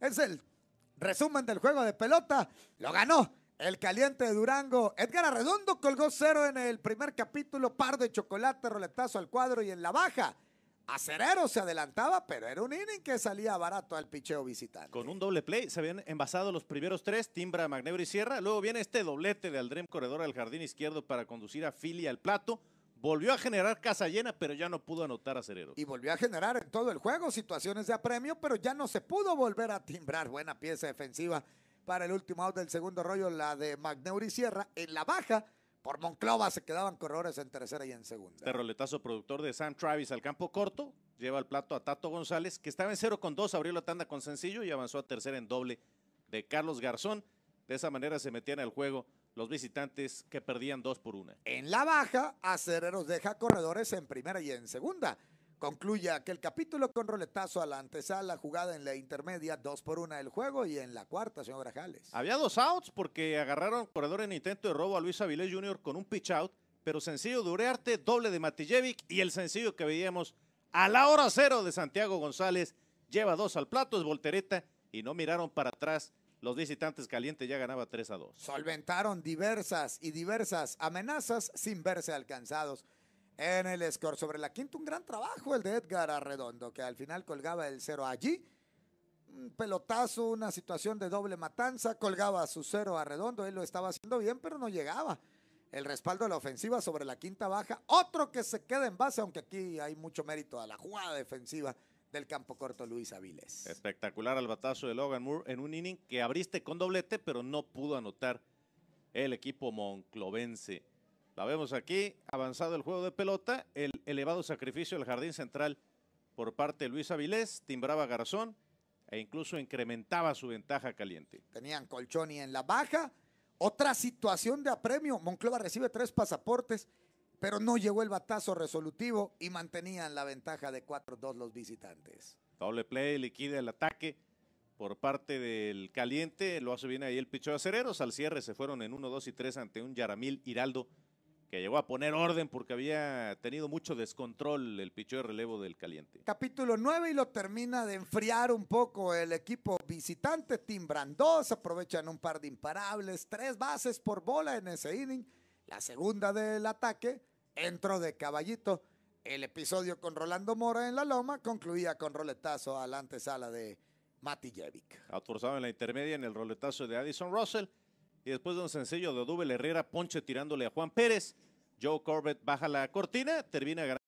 Es el resumen del juego de pelota. Lo ganó el caliente de Durango. Edgar Arredondo colgó cero en el primer capítulo. Par de chocolate, roletazo al cuadro y en la baja. Acerero se adelantaba, pero era un inning que salía barato al picheo visitante. Con un doble play se habían envasado los primeros tres, Timbra, Magnebro y Sierra. Luego viene este doblete de Aldrem Corredor al jardín izquierdo para conducir a Philly al plato. Volvió a generar casa llena, pero ya no pudo anotar a Cerero. Y volvió a generar en todo el juego situaciones de apremio, pero ya no se pudo volver a timbrar. Buena pieza defensiva para el último out del segundo rollo, la de Magneuri Sierra. En la baja, por Monclova se quedaban corredores en tercera y en segunda. Este roletazo productor de Sam Travis al campo corto lleva el plato a Tato González, que estaba en 0 con 2, abrió la tanda con sencillo y avanzó a tercera en doble de Carlos Garzón. De esa manera se metían al juego los visitantes que perdían dos por una. En la baja, Acereros deja corredores en primera y en segunda. Concluye aquel capítulo con roletazo a la antesala, jugada en la intermedia, dos por una el juego y en la cuarta, señor Grajales. Había dos outs porque agarraron corredor en intento de robo a Luis Avilés Jr. con un pitch out, pero sencillo de Urearte, doble de Matijevic y el sencillo que veíamos a la hora cero de Santiago González. Lleva dos al plato, es voltereta y no miraron para atrás los visitantes calientes ya ganaba 3 a 2. Solventaron diversas y diversas amenazas sin verse alcanzados en el score. Sobre la quinta, un gran trabajo el de Edgar Arredondo, que al final colgaba el cero allí. Un pelotazo, una situación de doble matanza, colgaba su cero Arredondo, él lo estaba haciendo bien, pero no llegaba. El respaldo de la ofensiva sobre la quinta baja, otro que se queda en base, aunque aquí hay mucho mérito a la jugada defensiva del campo corto Luis Avilés. Espectacular al batazo de Logan Moore en un inning que abriste con doblete, pero no pudo anotar el equipo monclovense. La vemos aquí, avanzado el juego de pelota, el elevado sacrificio del jardín central por parte de Luis Avilés, timbraba Garzón e incluso incrementaba su ventaja caliente. Tenían Colchoni en la baja. Otra situación de apremio, Monclova recibe tres pasaportes pero no llegó el batazo resolutivo y mantenían la ventaja de 4-2 los visitantes. Doble play, liquida el ataque por parte del caliente, lo hace bien ahí el picho de acereros, al cierre se fueron en 1, 2 y 3 ante un Yaramil Hiraldo que llegó a poner orden porque había tenido mucho descontrol el picho de relevo del caliente. Capítulo 9 y lo termina de enfriar un poco el equipo visitante, Tim Brandos, aprovechan un par de imparables, tres bases por bola en ese inning, la segunda del ataque, Entro de caballito. El episodio con Rolando Mora en La Loma concluía con roletazo a la antesala de Matijevic. Autorizado en la intermedia en el roletazo de Addison Russell. Y después de un sencillo de Dubel Herrera, Ponche tirándole a Juan Pérez. Joe Corbett baja la cortina, termina ganando.